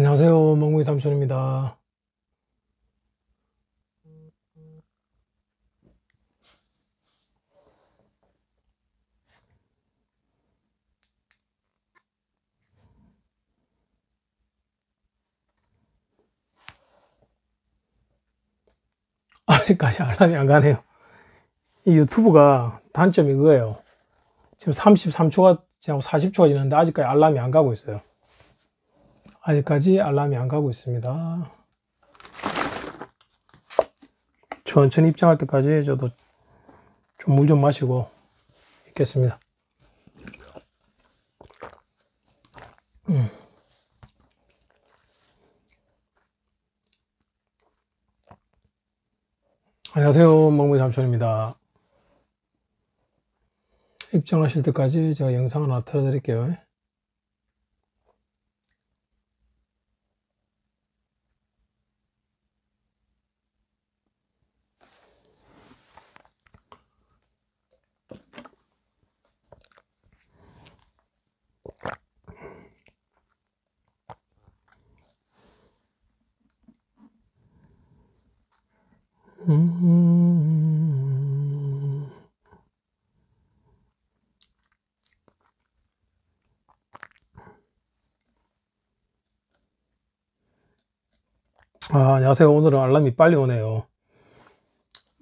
안녕하세요 멍멍이 삼촌입니다 아직까지 알람이 안 가네요 이 유튜브가 단점이 그거예요 지금 33초가 지나고 40초가 지났는데 아직까지 알람이 안 가고 있어요 아직까지 알람이 안 가고 있습니다. 천천히 입장할 때까지 저도 좀 물좀 좀 마시고 있겠습니다. 음. 안녕하세요. 먹무 삼촌입니다. 입장하실 때까지 제가 영상 하나 틀어드릴게요. 안녕하세요. 오늘은 알람이 빨리 오네요.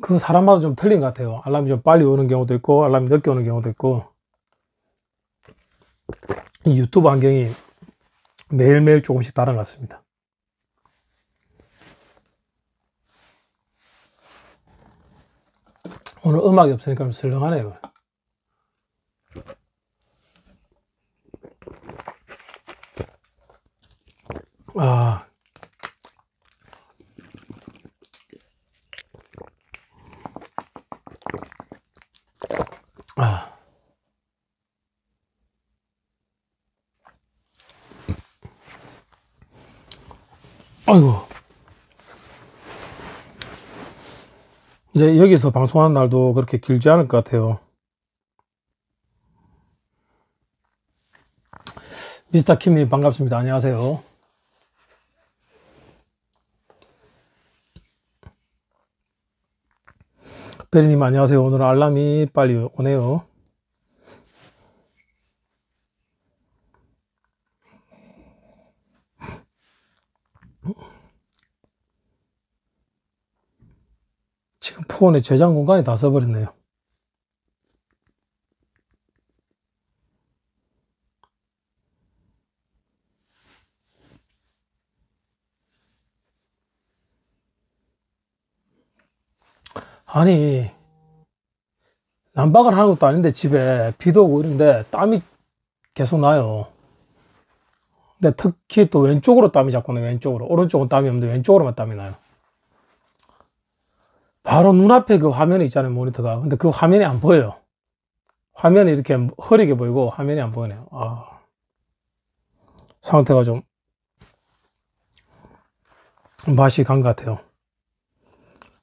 그 사람마다 좀 틀린 것 같아요. 알람이 좀 빨리 오는 경우도 있고, 알람이 늦게 오는 경우도 있고. 유튜브 환경이 매일매일 조금씩 다른 것 같습니다. 오늘 음악이 없으니까 좀 슬렁하네요. 여기서 방송하는 날도 그렇게 길지 않을 것 같아요. 미스터 킴님 반갑습니다. 안녕하세요. 베리님 안녕하세요. 오늘 알람이 빨리 오네요. 지금 푸온의 저장 공간이 다 써버렸네요. 아니 난방을 하는 것도 아닌데 집에 비도 오고 이런데 땀이 계속 나요 근데 특히 또 왼쪽으로 땀이 자꾸 나 왼쪽으로 오른쪽은 땀이 없는데 왼쪽으로만 땀이 나요 바로 눈앞에 그화면이 있잖아요 모니터가 근데 그 화면이 안 보여요 화면이 이렇게 흐리게 보이고 화면이 안 보이네요 아, 상태가 좀 맛이 간 것 같아요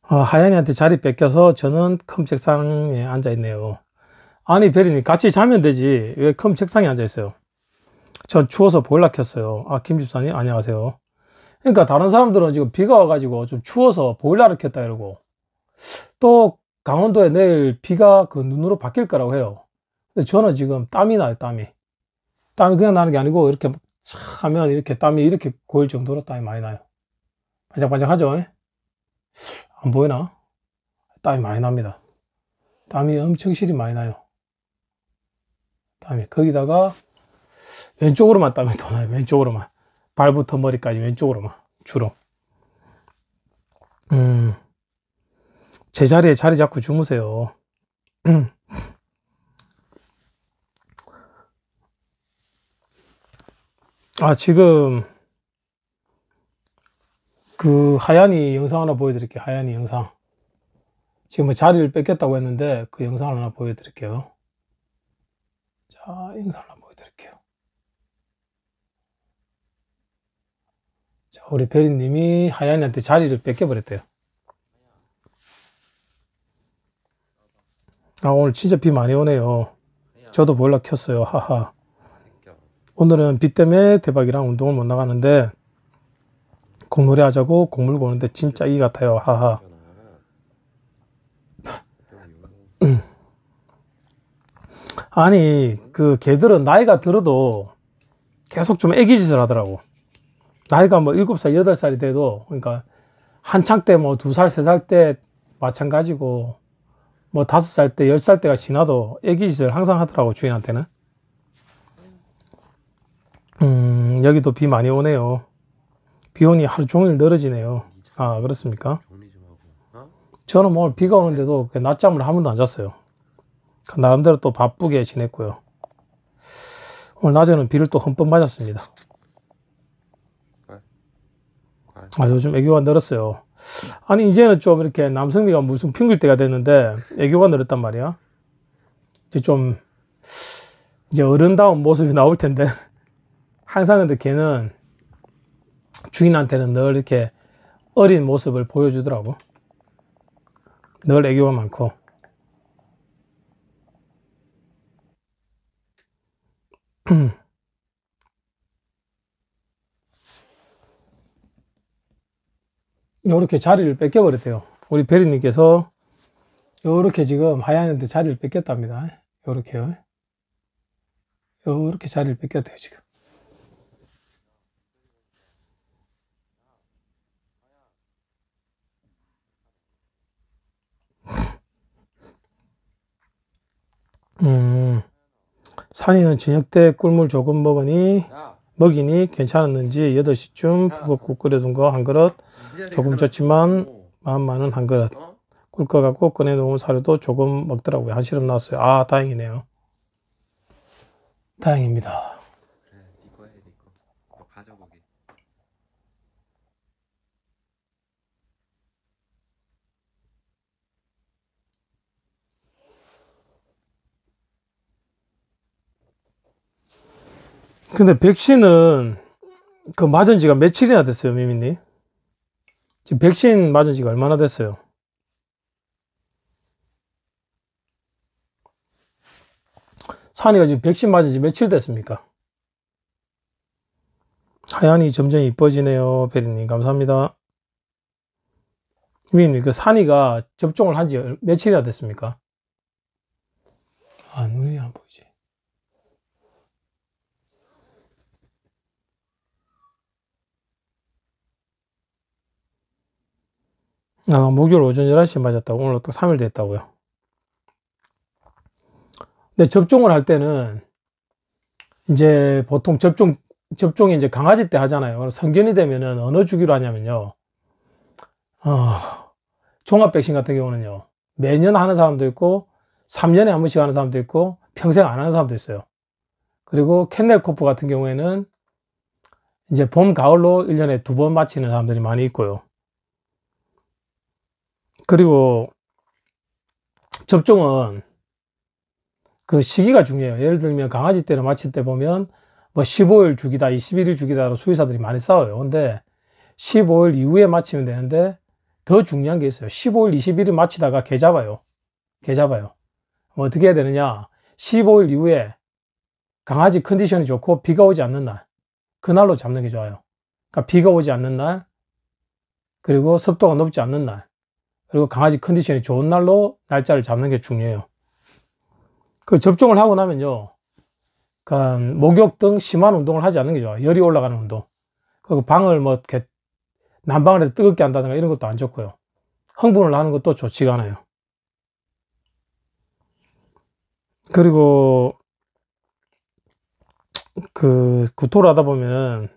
아, 하연이한테 자리 뺏겨서 저는 큰 책상에 앉아 있네요 아니 베리님 같이 자면 되지 왜 큰 책상에 앉아 있어요 전 추워서 보일러 켰어요 아 김집사님 안녕하세요 그러니까 다른 사람들은 지금 비가 와가지고 좀 추워서 보일러를 켰다 이러고 또 강원도에 내일 비가 그 눈으로 바뀔 거라고 해요. 근데 저는 지금 땀이 나요, 땀이. 땀이 그냥 나는 게 아니고 이렇게 촥 하면 이렇게 땀이 이렇게 고일 정도로 땀이 많이 나요. 반짝반짝하죠? 예? 안 보이나? 땀이 많이 납니다. 땀이 엄청 실이 많이 나요. 땀이. 거기다가 왼쪽으로만 땀이 더 나요. 왼쪽으로만. 발부터 머리까지 왼쪽으로만. 주로. 음. 제자리에 자리 잡고 주무세요. 아, 지금 그 하얀이 영상 하나 보여드릴게요. 하얀이 영상. 지금 뭐 자리를 뺏겼다고 했는데 그 영상 하나 보여드릴게요. 자, 영상 하나 보여드릴게요. 자, 우리 베리님이 하얀이한테 자리를 뺏겨버렸대요. 아 오늘 진짜 비 많이 오네요. 저도 몰라 켰어요. 하하. 오늘은 비 때문에 대박이랑 운동을 못 나가는데 공놀이 하자고 공 물고 오는데 진짜 이 같아요. 하하. 아니 그 개들은 나이가 들어도 계속 좀 애기짓을 하더라고. 나이가 뭐 7살, 8살이 돼도 그러니까 한창 때 뭐 2살, 3살 때 마찬가지고 뭐 다섯 살 때, 열 살 때가 지나도 애기 짓을 항상 하더라고, 주인한테는. 음, 여기도 비 많이 오네요. 비온이 하루 종일 늘어지네요. 아, 그렇습니까? 저는 뭐 오늘 비가 오는데도 낮잠을 한 번도 안 잤어요. 그 나름대로 또 바쁘게 지냈고요. 오늘 낮에는 비를 또 흠뻑 맞았습니다. 아, 요즘 애교가 늘었어요. 아니, 이제는 좀 이렇게 남성미가 무슨 핑글 때가 됐는데 애교가 늘었단 말이야. 이제 좀, 이제 어른다운 모습이 나올 텐데. 항상 근데 걔는 주인한테는 늘 이렇게 어린 모습을 보여주더라고. 늘 애교가 많고. 이렇게 자리를 뺏겨버렸대요. 우리 베리님께서 요렇게 지금 하얀데 자리를 뺏겼답니다. 요렇게요. 요렇게 자리를 뺏겼대요, 지금. 음, 산이는 저녁 때 꿀물 조금 먹으니 야. 먹이니 괜찮았는지 8시쯤 북엇국 끓여둔 거 한 그릇 조금 쪘지만 마음만은 한 그릇 어? 꿀것 갖고 꺼내놓은 사료도 조금 먹더라고요. 한 시름 나왔어요. 아 다행이네요. 다행입니다. 근데 백신은 그 맞은 지가 며칠이나 됐어요, 미미님? 지금 백신 맞은 지가 얼마나 됐어요? 산이가 지금 백신 맞은 지 며칠 됐습니까? 하얀이 점점 이뻐지네요. 베리님, 감사합니다. 미미님, 그 산이가 접종을 한 지 며칠이나 됐습니까? 아, 눈이 안 보이지. 아, 목요일 오전 11시에 맞았다고. 오늘 또 3일 됐다고요. 근데 접종을 할 때는 이제 보통 접종, 접종이 이제 강아지 때 하잖아요. 성견이 되면은 어느 주기로 하냐면요. 어, 종합 백신 같은 경우는요. 매년 하는 사람도 있고, 3년에 한 번씩 하는 사람도 있고, 평생 안 하는 사람도 있어요. 그리고 캔넬 코프 같은 경우에는 이제 봄, 가을로 1년에 두 번 맞히는 사람들이 많이 있고요. 그리고 접종은 그 시기가 중요해요. 예를 들면 강아지 때를 마칠 때 보면 뭐 15일 죽이다 21일 죽이다로 수의사들이 많이 싸워요. 근데 15일 이후에 마치면 되는데 더 중요한 게 있어요. 15일, 21일 마치다가 개 잡아요. 개 잡아요. 어떻게 해야 되느냐. 15일 이후에 강아지 컨디션이 좋고 비가 오지 않는 날. 그날로 잡는 게 좋아요. 그러니까 비가 오지 않는 날. 그리고 습도가 높지 않는 날. 그리고 강아지 컨디션이 좋은 날로 날짜를 잡는 게 중요해요. 그 접종을 하고 나면요. 그러니까 목욕 등 심한 운동을 하지 않는 게 좋아요. 열이 올라가는 운동. 그리고 방을 뭐 이렇게 난방을 해서 뜨겁게 한다든가 이런 것도 안 좋고요. 흥분을 하는 것도 좋지가 않아요. 그리고 그 구토를 하다 보면은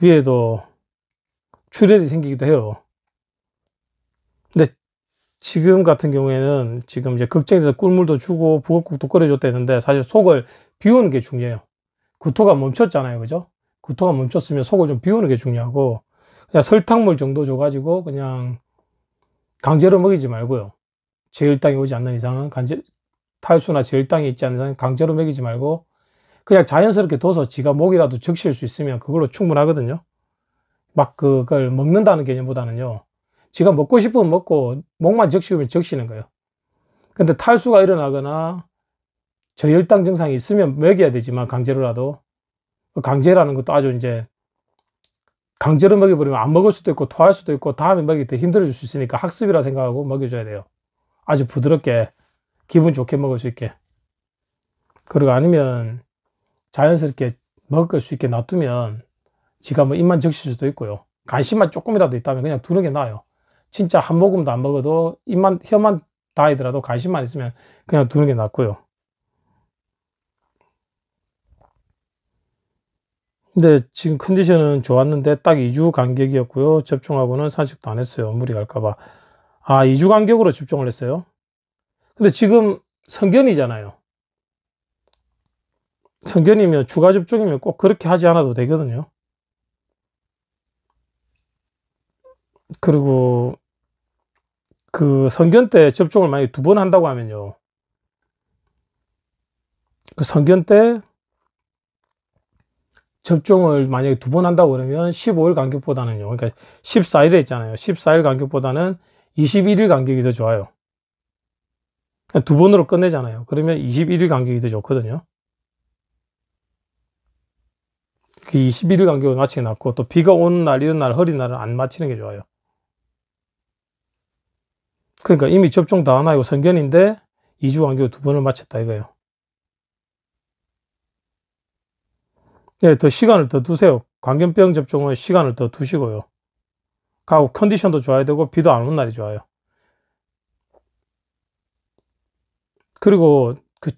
위에도 출혈이 생기기도 해요. 근데 지금 같은 경우에는 지금 이제 극정에서 꿀물도 주고 북엇국도 끓여줬다 했는데 사실 속을 비우는 게 중요해요. 구토가 멈췄잖아요. 그죠? 구토가 멈췄으면 속을 좀 비우는 게 중요하고 그냥 설탕물 정도 줘가지고 그냥 강제로 먹이지 말고요. 제일당이 오지 않는 이상은 간제 탈수나 제일당이 있지 않는 이상은 강제로 먹이지 말고 그냥 자연스럽게 둬서 지가 목이라도 적실 수 있으면 그걸로 충분하거든요. 막 그걸 먹는다는 개념보다는요. 지가 먹고 싶으면 먹고 목만 적시면 적시는 거예요. 근데 탈수가 일어나거나 저혈당 증상이 있으면 먹여야 되지만 강제로라도 강제라는 것도 아주 이제 강제로 먹여버리면 안 먹을 수도 있고 토할 수도 있고 다음에 먹일 때 힘들어질 수 있으니까 학습이라 생각하고 먹여줘야 돼요. 아주 부드럽게 기분 좋게 먹을 수 있게. 그리고 아니면 자연스럽게 먹을 수 있게 놔두면 지가 뭐 입만 적실 수도 있고요. 간식만 조금이라도 있다면 그냥 두는 게 나아요. 진짜 한 모금도 안 먹어도 입만 혀만 다이더라도 관심만 있으면 그냥 두는 게 낫고요. 근데 지금 컨디션은 좋았는데 딱 2주 간격이었고요. 접종하고는 산책도 안 했어요. 무리 갈까봐. 아, 2주 간격으로 접종을 했어요. 근데 지금 성견이잖아요. 성견이면 추가 접종이면 꼭 그렇게 하지 않아도 되거든요. 그리고 그 선견 때 접종을 만약에 두 번 한다고 하면요. 그 선견 때 접종을 만약에 두 번 한다고 그러면 15일 간격보다는요. 그러니까 14일에 있잖아요. 14일 간격보다는 21일 간격이 더 좋아요. 그러니까 두 번으로 끝내잖아요. 그러면 21일 간격이 더 좋거든요. 그 21일 간격을 마치게 낫고 또 비가 오는 날 이런 날 허리 날은 안맞치는게 좋아요. 그러니까 이미 접종 다 하나 이거 선견인데 2주 간격두 번을 마쳤다 이거예요. 네, 더 시간을 더 두세요. 광견병 접종은 시간을 더 두시고요. 가고 컨디션도 좋아야 되고 비도 안 오는 날이 좋아요. 그리고 그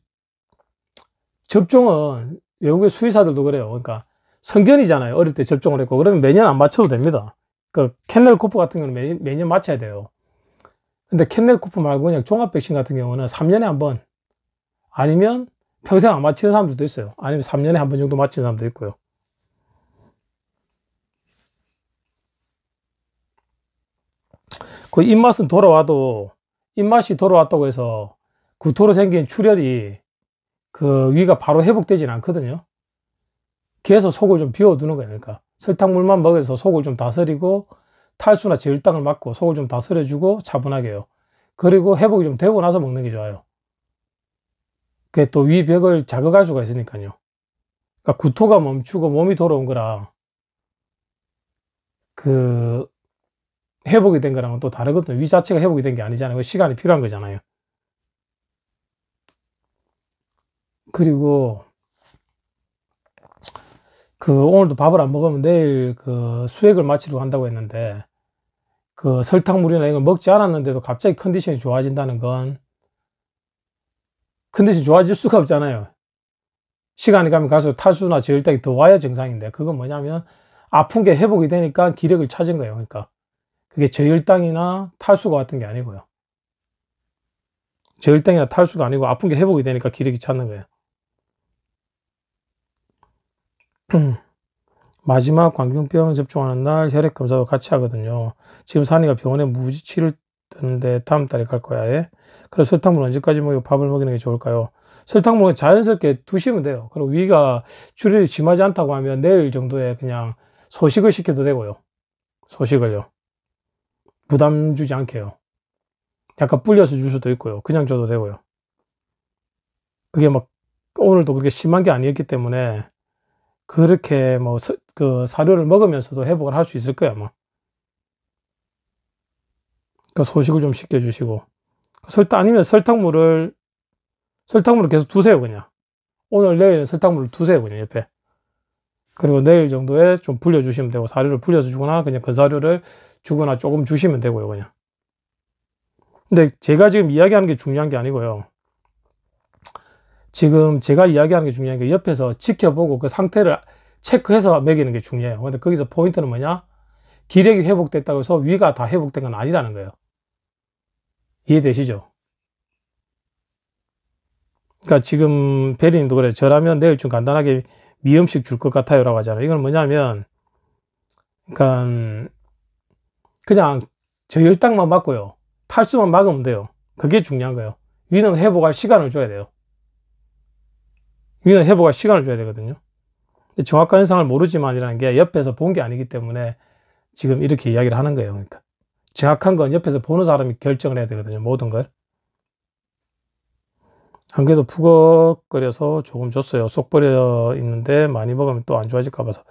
접종은 외국의 수의사들도 그래요. 그러니까 선견이잖아요. 어릴 때 접종을 했고 그러면 매년 안 맞춰도 됩니다. 그캔넬 코프 같은 경우는 매, 매년 맞춰야 돼요. 근데 캔넬 쿠프 말고 그냥 종합 백신 같은 경우는 3년에 한 번 아니면 평생 안 맞히는 사람들도 있어요. 아니면 3년에 한 번 정도 맞히는 사람도 있고요. 그 입맛은 돌아와도 입맛이 돌아왔다고 해서 구토로 생긴 출혈이 그 위가 바로 회복되진 않거든요. 계속 속을 좀 비워두는 거예요. 그러니까 설탕물만 먹여서 속을 좀 다스리고 탈수나 질당을 막고 속을 좀 다스려주고 차분하게요. 그리고 회복이 좀 되고 나서 먹는 게 좋아요. 그게 또 위벽을 자극할 수가 있으니까요. 그러니까 구토가 멈추고 몸이 돌아온 거라 그 회복이 된 거랑은 또 다르거든요. 위 자체가 회복이 된 게 아니잖아요. 시간이 필요한 거잖아요. 그리고 그 오늘도 밥을 안 먹으면 내일 그 수액을 마치려고 한다고 했는데 그 설탕물이나 이걸 먹지 않았는데도 갑자기 컨디션이 좋아진다는 건 컨디션이 좋아질 수가 없잖아요. 시간이 가면 가서 탈수나 저혈당이 더 와야 정상인데 그건 뭐냐면 아픈 게 회복이 되니까 기력을 찾은 거예요. 그러니까 그게 저혈당이나 탈수가 왔던 게 아니고요. 저혈당이나 탈수가 아니고 아픈 게 회복이 되니까 기력이 찾는 거예요. 음. 마지막 광균병 접종하는 날 혈액 검사도 같이 하거든요. 지금 산이가 병원에 무지치를 뜨는데 다음 달에 갈 거야. 예? 그럼 설탕물 언제까지 먹여 밥을 먹이는 게 좋을까요? 설탕물 자연스럽게 두시면 돼요. 그리고 위가 줄혈이 심하지 않다고 하면 내일 네 정도에 그냥 소식을 시켜도 되고요. 소식을요. 부담 주지 않게요. 약간 불려서 줄 수도 있고요. 그냥 줘도 되고요. 그게 막 오늘도 그렇게 심한 게 아니었기 때문에 그렇게 뭐 그 사료를 먹으면서도 회복을 할 수 있을 거야 아마. 그 소식을 좀 식혀주시고 그 설탕 아니면 설탕물을 설탕물을 계속 두세요 그냥 오늘 내일 설탕물을 두세요 그냥 옆에 그리고 내일 정도에 좀 불려주시면 되고 사료를 불려서 주거나 그냥 그 사료를 주거나 조금 주시면 되고요 그냥 근데 제가 지금 이야기하는 게 중요한 게 아니고요 지금 제가 이야기하는 게 중요한 게 옆에서 지켜보고 그 상태를 체크해서 매기는 게 중요해요. 근데 거기서 포인트는 뭐냐? 기력이 회복됐다고 해서 위가 다 회복된 건 아니라는 거예요. 이해되시죠? 그러니까 지금 베리님도 그래 저라면 내일좀 간단하게 미음식 줄 것 같아요 라고 하잖아요. 이건 뭐냐면 그러니까 그냥 저혈당만 막고요. 탈수만 막으면 돼요. 그게 중요한 거예요. 위는 회복할 시간을 줘야 돼요. 위는 해보가 시간을 줘야 되거든요. 정확한 현상을 모르지만이라는 게 옆에서 본 게 아니기 때문에 지금 이렇게 이야기를 하는 거예요. 그러니까 정확한 건 옆에서 보는 사람이 결정을 해야 되거든요. 모든 걸. 한 개도 북어끓여서 조금 줬어요. 속 버려 있는데 많이 먹으면 또 안 좋아질까 봐서.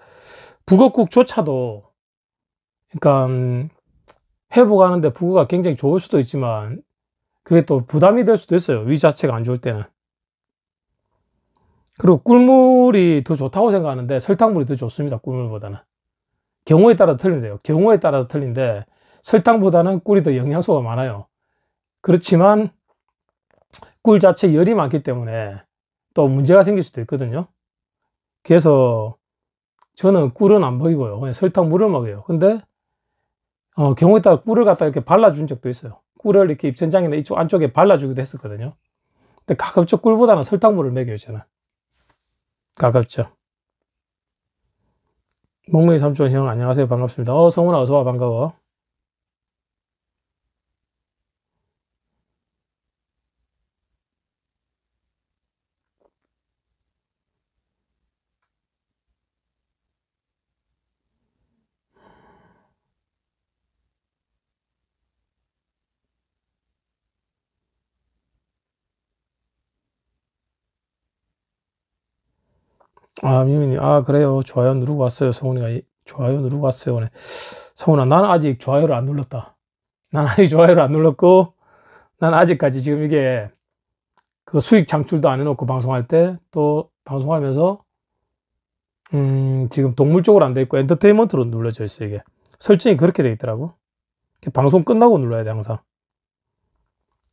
북어국조차도 그러니까 음, 회복하는데 북어가 굉장히 좋을 수도 있지만 그게 또 부담이 될 수도 있어요. 위 자체가 안 좋을 때는. 그리고 꿀물이 더 좋다고 생각하는데 설탕물이 더 좋습니다. 꿀물보다는. 경우에 따라 틀린데요. 경우에 따라 틀린데 설탕보다는 꿀이 더 영양소가 많아요. 그렇지만 꿀 자체에 열이 많기 때문에 또 문제가 생길 수도 있거든요. 그래서 저는 꿀은 안 먹이고요. 그냥 설탕물을 먹여요. 근데 어, 경우에 따라 꿀을 갖다 이렇게 발라준 적도 있어요. 꿀을 이렇게 입천장이나 이쪽 안쪽에 발라주기도 했었거든요. 근데 가급적 꿀보다는 설탕물을 먹여요, 저는. 가깝죠. 목무이 삼촌 형 안녕하세요 반갑습니다. 어 성훈아 어서와 반가워. 아, 미민이, 아, 그래요. 좋아요 누르고 왔어요. 성훈이가. 좋아요 누르고 왔어요. 오늘. 성훈아, 나는 아직 좋아요를 안 눌렀다. 난 아직 좋아요를 안 눌렀고, 난 아직까지 지금 이게 그 수익 창출도 안 해놓고 방송할 때 또 방송하면서, 음, 지금 동물 쪽으로 안 돼 있고 엔터테인먼트로 눌러져 있어, 요 이게. 설정이 그렇게 돼 있더라고. 방송 끝나고 눌러야 돼, 항상.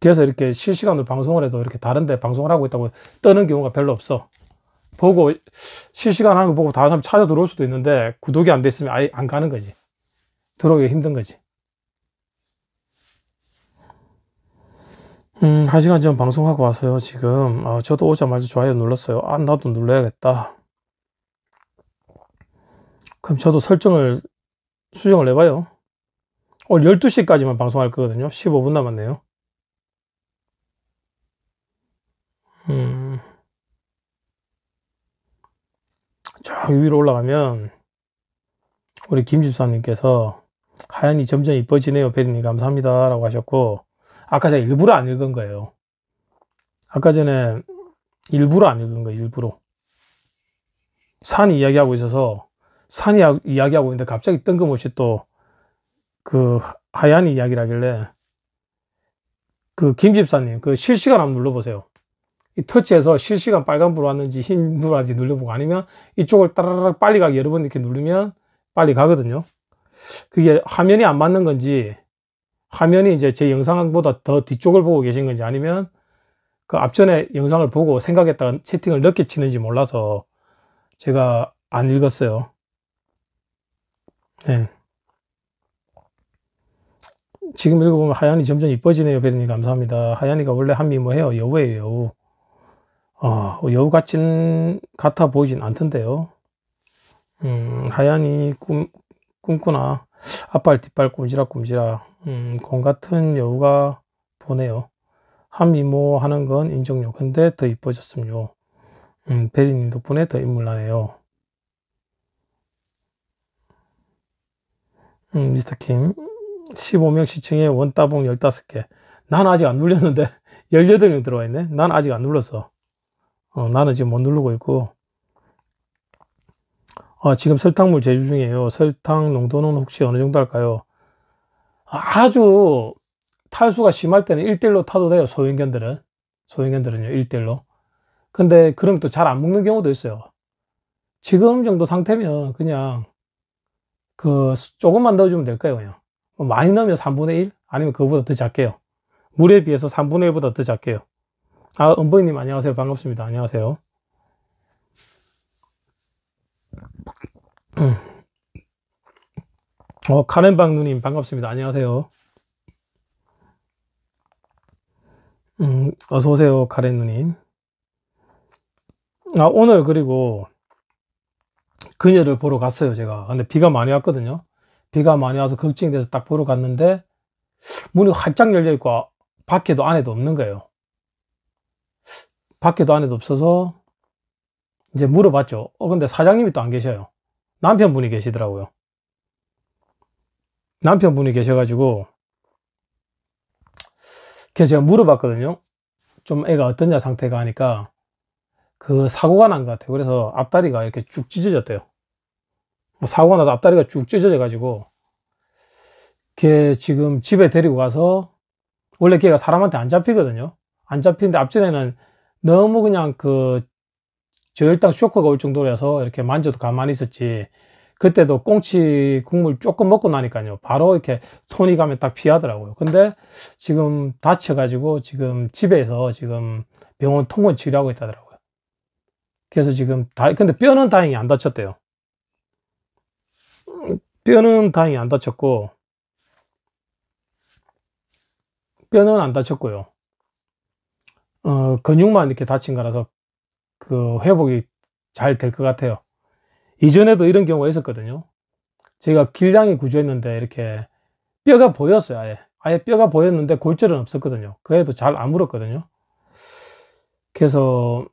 그래서 이렇게 실시간으로 방송을 해도 이렇게 다른데 방송을 하고 있다고 뜨는 경우가 별로 없어. 보고 실시간 하는 거 보고 다른 사람 찾아 들어올 수도 있는데 구독이 안 돼있으면 아예 안 가는 거지. 들어오기 힘든 거지. 음, 한 시간 전 방송하고 왔어요, 지금. 어, 저도 오자마자 좋아요 눌렀어요. 아, 나도 눌러야겠다. 그럼 저도 설정을, 수정을 해봐요. 오늘 12시까지만 방송할 거거든요. 15분 남았네요. 음. 위로 올라가면 우리 김집사님께서 하얀이 점점 이뻐지네요. 베리님 감사합니다. 라고 하셨고 아까 제가 일부러 안 읽은 거예요. 아까 전에 일부러 안 읽은 거예요. 일부러. 산 이야기하고 있어서 산 이야기하고 있는데 갑자기 뜬금없이 또 그 하얀 이이야기를하길래그 김집사님 그 실시간 한번 눌러보세요. 이 터치해서 실시간 빨간불 왔는지 흰불 왔는지 눌러보고 아니면 이쪽을 따라락 빨리 가기 여러 번 이렇게 누르면 빨리 가거든요. 그게 화면이 안 맞는 건지 화면이 이제 제 영상보다 더 뒤쪽을 보고 계신 건지 아니면 그 앞전에 영상을 보고 생각했다가 채팅을 늦게 치는지 몰라서 제가 안 읽었어요. 네. 지금 읽어보면 하얀이 점점 이뻐지네요. 베리님 감사합니다. 하얀이가 원래 한미모해요. 뭐 여우예요, 여우. 아, 어, 여우 같진, 같아 보이진 않던데요. 음, 하얀이 꿈, 꿈꾸나 앞발 뒷발 꿈지라꿈지라 음, 공 같은 여우가 보네요. 한미모 하는 건 인정요. 근데 더 이뻐졌음요. 음, 베리님 덕분에 더 인물나네요. 음, 미스터 킴 15명 시청에 원따봉 15개 난 아직 안 눌렸는데 18명 들어와 있네 난 아직 안 눌렀어 어, 나는 지금 못 누르고 있고 아, 지금 설탕물 제조 중이에요. 설탕 농도는 혹시 어느 정도 할까요? 아주 탈수가 심할 때는 1대1로 타도 돼요. 소형견들은. 소형견들은요. 1대1로. 근데 그럼 또 잘 안 먹는 경우도 있어요. 지금 정도 상태면 그냥 그 조금만 넣어주면 될 거예요. 그냥. 뭐 많이 넣으면 3분의 1? 아니면 그거보다 더 작게요. 물에 비해서 3분의 1보다 더 작게요. 아, 은보이님 안녕하세요. 반갑습니다. 안녕하세요. 음. 어, 카렌방 누님 반갑습니다. 안녕하세요. 음, 어서오세요. 카렌 누님. 아, 오늘 그리고 그녀를 보러 갔어요. 제가. 아, 근데 비가 많이 왔거든요. 비가 많이 와서 걱정 돼서 딱 보러 갔는데 문이 활짝 열려있고 밖에도 안에도 없는 거예요. 밖에도 안에도 없어서 이제 물어봤죠. 어, 근데 사장님이 또 안 계셔요. 남편분이 계시더라고요. 남편분이 계셔가지고, 그래서 제가 물어봤거든요. 좀 애가 어떠냐 상태가 하니까, 그 사고가 난 것 같아요. 그래서 앞다리가 이렇게 쭉 찢어졌대요. 뭐 사고가 나서 앞다리가 쭉 찢어져가지고, 걔 지금 집에 데리고 가서, 원래 걔가 사람한테 안 잡히거든요. 안 잡히는데 앞전에는 너무 그냥 그 저혈당 쇼크가 올 정도라서 이렇게 만져도 가만히 있었지 그때도 꽁치 국물 조금 먹고 나니까요 바로 이렇게 손이 가면 딱 피하더라고요 근데 지금 다쳐 가지고 지금 집에서 지금 병원 통원 치료하고 있다더라고요 그래서 지금 다 근데 뼈는 다행히 안 다쳤대요 뼈는 다행히 안 다쳤고 뼈는 안 다쳤고요 어, 근육만 이렇게 다친 거라서 그 회복이 잘 될 것 같아요. 이전에도 이런 경우가 있었거든요. 제가 길냥이 구조했는데 이렇게 뼈가 보였어요. 아예. 아예 뼈가 보였는데 골절은 없었거든요. 그 애도 잘안 물었거든요. 그래서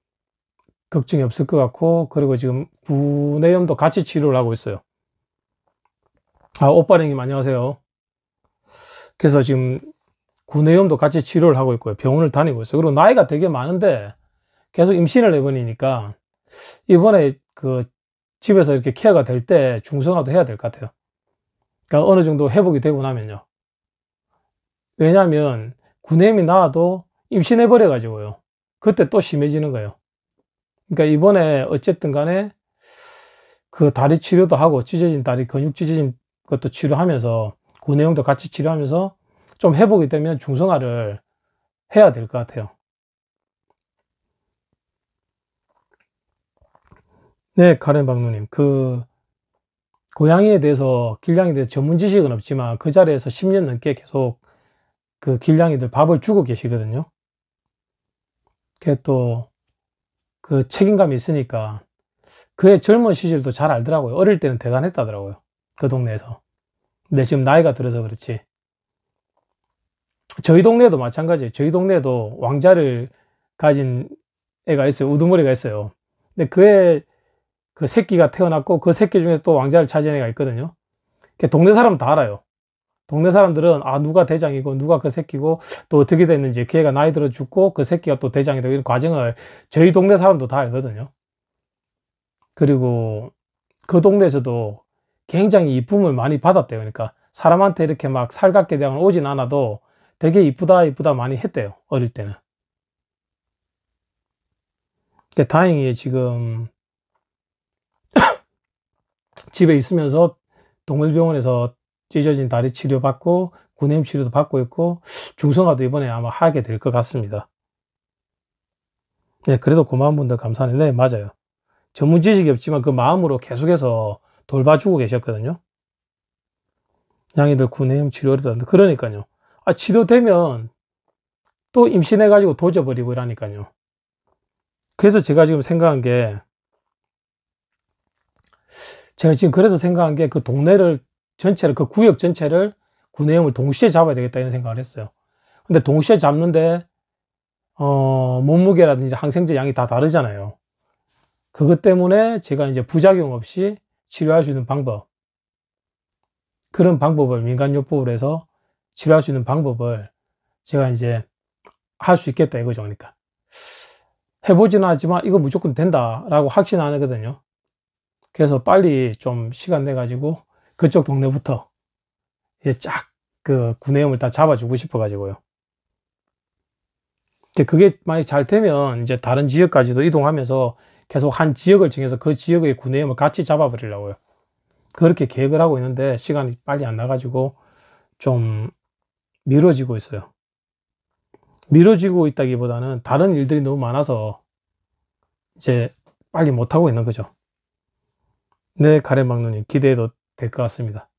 걱정이 없을 것 같고 그리고 지금 구내염도 같이 치료를 하고 있어요. 아 오빠랭님 안녕하세요. 그래서 지금 구내염도 같이 치료를 하고 있고요. 병원을 다니고 있어요. 그리고 나이가 되게 많은데 계속 임신을 해버리니까 이번에 그 집에서 이렇게 케어가 될 때 중성화도 해야 될 것 같아요. 그러니까 어느 정도 회복이 되고 나면요. 왜냐하면 구내염이 나와도 임신해버려 가지고요. 그때 또 심해지는 거예요. 그러니까 이번에 어쨌든 간에 그 다리 치료도 하고 찢어진 다리 근육 찢어진 것도 치료하면서 구내염도 같이 치료하면서 좀 회복이 되면 중성화를 해야 될 것 같아요. 네, 카렌박누님. 그, 고양이에 대해서, 길냥이에 대해서 전문 지식은 없지만 그 자리에서 10년 넘게 계속 그 길냥이들 밥을 주고 계시거든요. 그게 또, 그 책임감이 있으니까 그의 젊은 시절도 잘 알더라고요. 어릴 때는 대단했다더라고요. 그 동네에서. 근데 지금 나이가 들어서 그렇지. 저희 동네도 마찬가지예요. 저희 동네도 왕자를 가진 애가 있어요. 우두머리가 있어요. 근데 그의 그 새끼가 태어났고 그 새끼 중에 또 왕자를 찾은 애가 있거든요. 그러니까 동네 사람 다 알아요. 동네 사람들은 아 누가 대장이고 누가 그 새끼고 또 어떻게 됐는지 그 애가 나이 들어 죽고 그 새끼가 또 대장이 되고 이런 과정을 저희 동네 사람도 다 알거든요. 그리고 그 동네에서도 굉장히 이쁨을 많이 받았대요. 그러니까 사람한테 이렇게 막 살갑게 대하는 오진 않아도 되게 이쁘다 이쁘다 많이 했대요 어릴 때는 근데 다행히 지금 집에 있으면서 동물병원에서 찢어진 다리 치료 받고 구내염 치료도 받고 있고 중성화도 이번에 아마 하게 될 것 같습니다 네 그래도 고마운 분들 감사하는데 네, 맞아요 전문 지식이 없지만 그 마음으로 계속해서 돌봐주고 계셨거든요 양이들 구내염 치료를 받는다 그러니까요 아, 치료되면 또 임신해가지고 도져버리고 이러니까요. 그래서 제가 지금 생각한 게, 제가 지금 그래서 생각한 게 그 동네를 전체를, 그 구역 전체를 구내용을 그 동시에 잡아야 되겠다 이런 생각을 했어요. 근데 동시에 잡는데, 어, 몸무게라든지 항생제 양이 다 다르잖아요. 그것 때문에 제가 이제 부작용 없이 치료할 수 있는 방법, 그런 방법을 민간요법으로 해서 치료할 수 있는 방법을 제가 이제 할 수 있겠다 이거죠. 그러니까. 해보지는 않지만 이거 무조건 된다라고 확신 안 하거든요. 그래서 빨리 좀 시간 내가지고 그쪽 동네부터 이제 쫙그 구내염을 다 잡아주고 싶어가지고요. 이제 그게 만약 잘 되면 이제 다른 지역까지도 이동하면서 계속 한 지역을 정해서 그 지역의 구내염을 같이 잡아버리려고요. 그렇게 계획을 하고 있는데 시간이 빨리 안 나가지고 좀 미뤄지고 있어요. 미뤄지고 있다기보다는 다른 일들이 너무 많아서 이제 빨리 못하고 있는 거죠. 네, 가래막눈님 기대해도 될 것 같습니다.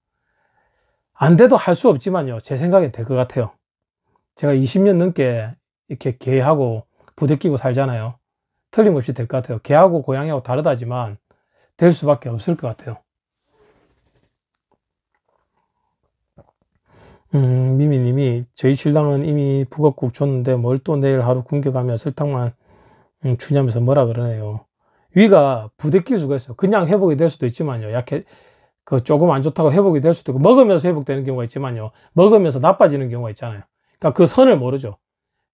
안 돼도 할 수 없지만요. 제 생각엔 될 것 같아요. 제가 20년 넘게 이렇게 개하고 부대끼고 살잖아요. 틀림없이 될 것 같아요. 개하고 고양이하고 다르다지만 될 수밖에 없을 것 같아요. 음, 미미님이 저희 신랑은 이미 북어국 줬는데 뭘 또 내일 하루 굶겨가며 설탕만 음, 주냐면서 뭐라 그러네요. 위가 부대낄 수가 있어요. 그냥 회복이 될 수도 있지만요. 약해, 그 조금 안 좋다고 회복이 될 수도 있고, 먹으면서 회복되는 경우가 있지만요. 먹으면서 나빠지는 경우가 있잖아요. 그러니까 그 선을 모르죠.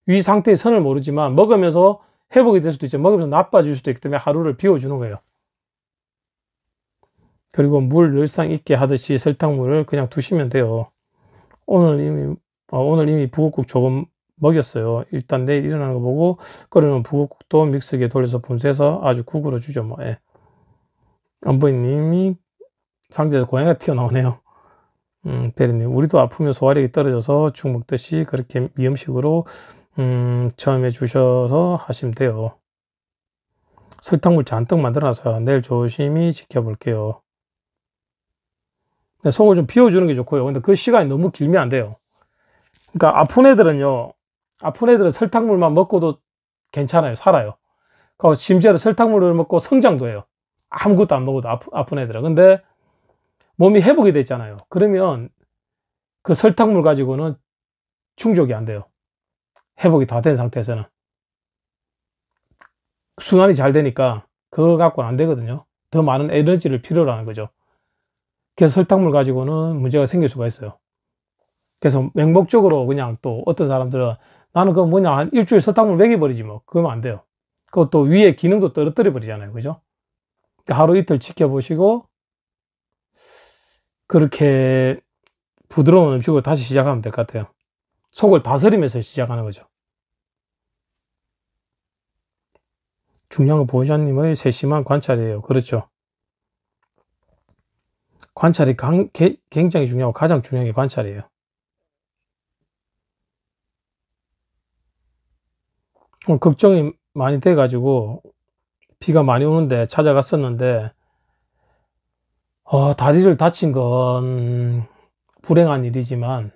위 상태의 선을 모르지만 먹으면서 회복이 될 수도 있죠. 먹으면서 나빠질 수도 있기 때문에 하루를 비워주는 거예요. 그리고 물 늘상 있게 하듯이 설탕물을 그냥 두시면 돼요. 오늘 이미 어, 오늘 이미 북어국 조금 먹였어요. 일단 내일 일어나는 거 보고 끓으면 북어국도 믹서기에 돌려서 분쇄해서 아주 국으로 주죠. 뭐. 예. 안보이님이 상자에서 고양이가 튀어나오네요. 음, 베리님, 우리도 아프면 소화력이 떨어져서 죽 먹듯이 그렇게 미음식으로 음, 처음에 주셔서 하시면 돼요. 설탕물 잔뜩 만들어놔서 내일 조심히 지켜볼게요. 속을 네, 좀 비워주는 게 좋고요. 근데 그 시간이 너무 길면 안 돼요. 그러니까 아픈 애들은요, 아픈 애들은 설탕물만 먹고도 괜찮아요. 살아요. 그 심지어 설탕물을 먹고 성장도 해요. 아무것도 안 먹어도 아프, 아픈 애들은. 근데 몸이 회복이 됐잖아요. 그러면 그 설탕물 가지고는 충족이 안 돼요. 회복이 다 된 상태에서는. 순환이 잘 되니까 그거 갖고는 안 되거든요. 더 많은 에너지를 필요로 하는 거죠. 그래서 설탕물 가지고는 문제가 생길 수가 있어요. 그래서 맹목적으로 그냥 또 어떤 사람들은 나는 그 뭐냐 한 일주일 설탕물 먹여버리지 뭐 그러면 안 돼요. 그것도 위에 기능도 떨어뜨려 버리잖아요. 그죠? 그러니까 하루 이틀 지켜보시고 그렇게 부드러운 음식을 다시 시작하면 될 것 같아요. 속을 다스리면서 시작하는 거죠. 중량한 보호자님의 세심한 관찰이에요. 그렇죠. 관찰이 강, 게, 굉장히 중요하고 가장 중요한 게 관찰이에요. 어, 걱정이 많이 돼가지고 비가 많이 오는데 찾아갔었는데 어, 다리를 다친 건 불행한 일이지만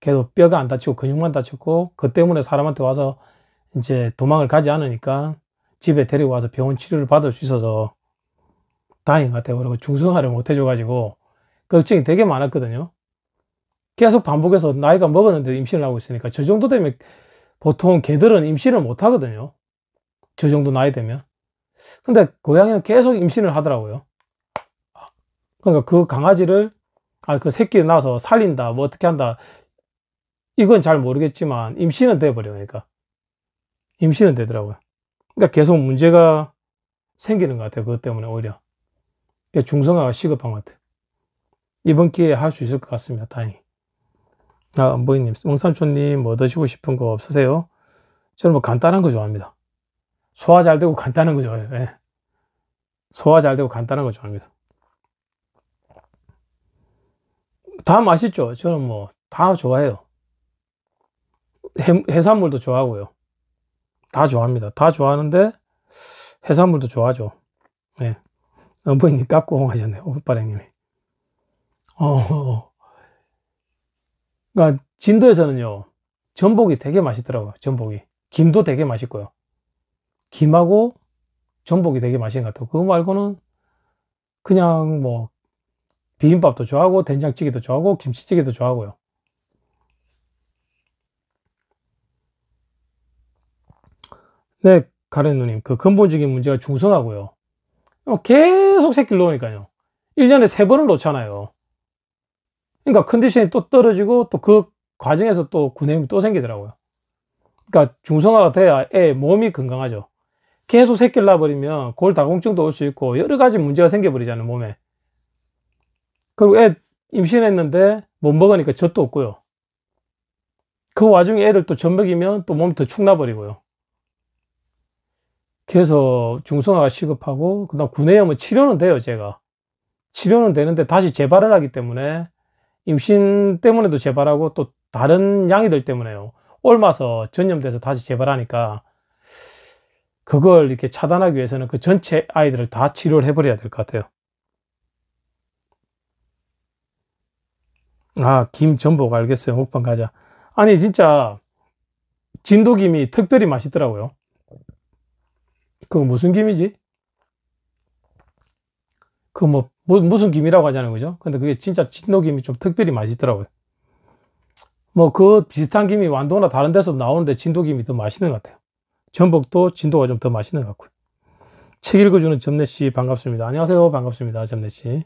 그래도 뼈가 안 다치고 근육만 다쳤고 그 때문에 사람한테 와서 이제 도망을 가지 않으니까 집에 데리고 와서 병원 치료를 받을 수 있어서 다잉 같아 그리고 중성화를 못 해줘가지고 그 걱정이 되게 많았거든요. 계속 반복해서 나이가 먹었는데 임신을 하고 있으니까 저 정도 되면 보통 개들은 임신을 못 하거든요. 저 정도 나이 되면. 근데 고양이는 계속 임신을 하더라고요. 아, 그러니까 그 강아지를 아 그 새끼를 낳아서 살린다 뭐 어떻게 한다 이건 잘 모르겠지만 임신은 돼버려니까 그러니까. 임신은 되더라고요. 그러니까 계속 문제가 생기는 것 같아요. 그것 때문에 오히려. 네, 중성화가 시급한 것 같아요. 이번 기회에 할 수 있을 것 같습니다. 다행히. 아, 은보이님, 응삼촌님, 뭐 드시고 싶은 거 없으세요? 저는 뭐 간단한 거 좋아합니다. 소화 잘 되고 간단한 거 좋아해요. 예. 소화 잘 되고 간단한 거 좋아합니다. 다 맛있죠? 저는 뭐, 다 좋아해요. 해, 산물도 좋아하고요. 다 좋아합니다. 다 좋아하는데, 해산물도 좋아하죠. 예. 부인님 깎고 하셨네요. 오빠랭님이. 어, 어, 어. 그니까 진도에서는요, 전복이 되게 맛있더라고요. 전복이. 김도 되게 맛있고요. 김하고 전복이 되게 맛있는 것 같아요. 그거 말고는 그냥 뭐 비빔밥도 좋아하고 된장찌개도 좋아하고 김치찌개도 좋아하고요. 네, 가렌 누님. 그 근본적인 문제가 중성하고요. 어, 계속 새끼를 놓으니까요. 1년에 세 번을 놓잖아요. 그러니까 컨디션이 또 떨어지고 또 그 과정에서 또 구내염이 또 생기더라고요. 그러니까 중성화가 돼야 애 몸이 건강하죠. 계속 새끼를 놔버리면 골다공증도 올 수 있고 여러 가지 문제가 생겨버리잖아요, 몸에. 그리고 애 임신했는데 못 먹으니까 젖도 없고요. 그 와중에 애를 또 젖먹이면 또 몸이 더 축나버리고요. 그래서 중성화가 시급하고 그다음 구내염은 치료는 돼요 제가 치료는 되는데 다시 재발을 하기 때문에 임신 때문에도 재발하고 또 다른 양이들 때문에요 옮아서 전염돼서 다시 재발하니까 그걸 이렇게 차단하기 위해서는 그 전체 아이들을 다 치료를 해버려야 될 것 같아요 아 김전복 알겠어요 먹방 가자 아니 진짜 진도김이 특별히 맛있더라고요 그거 무슨 김이지? 그 뭐, 뭐, 무슨 김이라고 하자는거죠 근데 그게 진짜 진노김이 좀 특별히 맛있더라고요. 뭐 그 비슷한 김이 완도나 다른 데서 나오는데 진도김이 더 맛있는 것 같아요. 전복도 진도가 좀 더 맛있는 것 같고요. 책 읽어주는 점례씨 반갑습니다. 안녕하세요. 반갑습니다. 점례씨.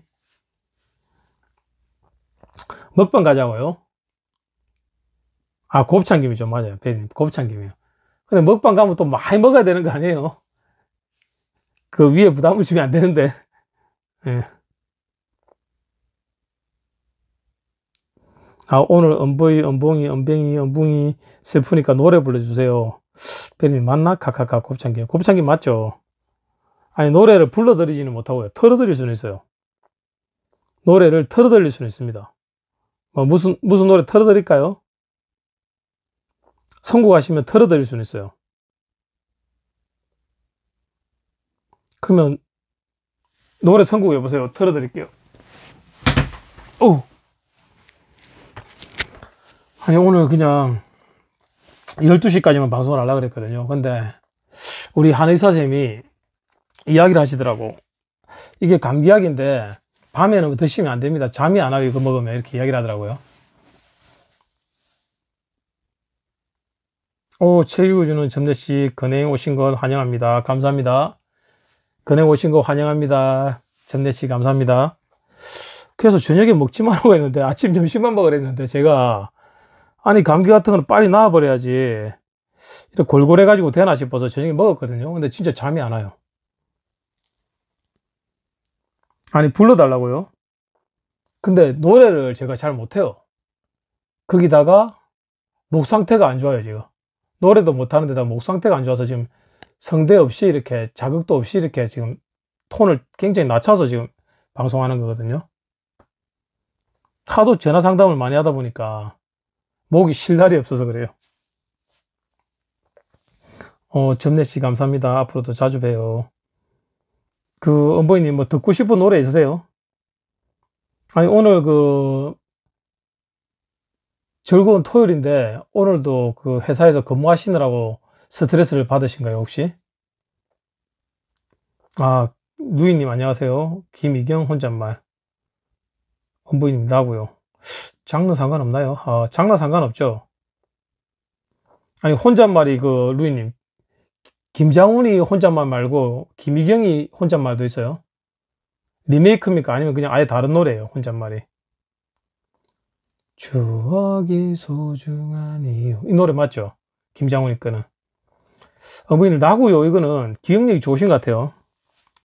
먹방 가자고요. 아, 곱창김이죠. 맞아요. 배님. 곱창김이요. 근데 먹방 가면 또 많이 먹어야 되는 거 아니에요? 그 위에 부담을 주면 안 되는데. 예. 아, 오늘 엄보이, 엄봉이, 엄뱅이, 엄붕이 슬프니까 노래 불러주세요. 베리 맞나? 카카카 곱창기. 곱창기 맞죠? 아니, 노래를 불러드리지는 못하고요. 털어드릴 수는 있어요. 노래를 털어드릴 수는 있습니다. 뭐 무슨, 무슨 노래 털어드릴까요? 선곡하시면 털어드릴 수는 있어요. 그러면 노래 선곡 여보세요. 틀어드릴게요. 오! 아니, 오늘 그냥 12시까지만 방송을 하려고 그랬거든요. 근데 우리 한의사쌤이 이야기를 하시더라고. 이게 감기약인데 밤에는 그 드시면 안 됩니다. 잠이 안 와요. 이거 먹으면 이렇게 이야기를 하더라고요. 오, 최유주는 점례씨, 근행 오신 건 환영합니다. 감사합니다. 근행 오신 거 환영합니다. 전내 씨 감사합니다. 그래서 저녁에 먹지 말라고 했는데 아침 점심만 먹으라 했는데 제가 아니 감기 같은 거는 빨리 나아버려야지 이렇게 골골해 가지고 되나 싶어서 저녁에 먹었거든요. 근데 진짜 잠이 안 와요. 아니 불러달라고요? 근데 노래를 제가 잘 못해요. 거기다가 목 상태가 안 좋아요 지금 노래도 못하는데다 목 상태가 안 좋아서 지금 성대 없이 이렇게 자극도 없이 이렇게 지금 톤을 굉장히 낮춰서 지금 방송하는 거거든요. 하도 전화 상담을 많이 하다 보니까 목이 실 날이 없어서 그래요. 어, 점례씨 감사합니다. 앞으로도 자주 봬요. 그, 엄보이님 뭐 듣고 싶은 노래 있으세요? 아니, 오늘 그, 즐거운 토요일인데, 오늘도 그 회사에서 근무하시느라고 스트레스를 받으신가요, 혹시? 아, 누이님 안녕하세요. 김이경 혼잣말. 엄부인님 나고요. 장르 상관없나요? 아, 장르 상관없죠. 아니, 혼잣말이 그, 누이님 김장훈이 혼잣말 말고, 김이경이 혼잣말도 있어요? 리메이크입니까? 아니면 그냥 아예 다른 노래예요, 혼잣말이. 추억이 소중하니. 이 노래 맞죠? 김장훈이 끄는. 어머니는 나고요 이거는 기억력이 좋으신 것 같아요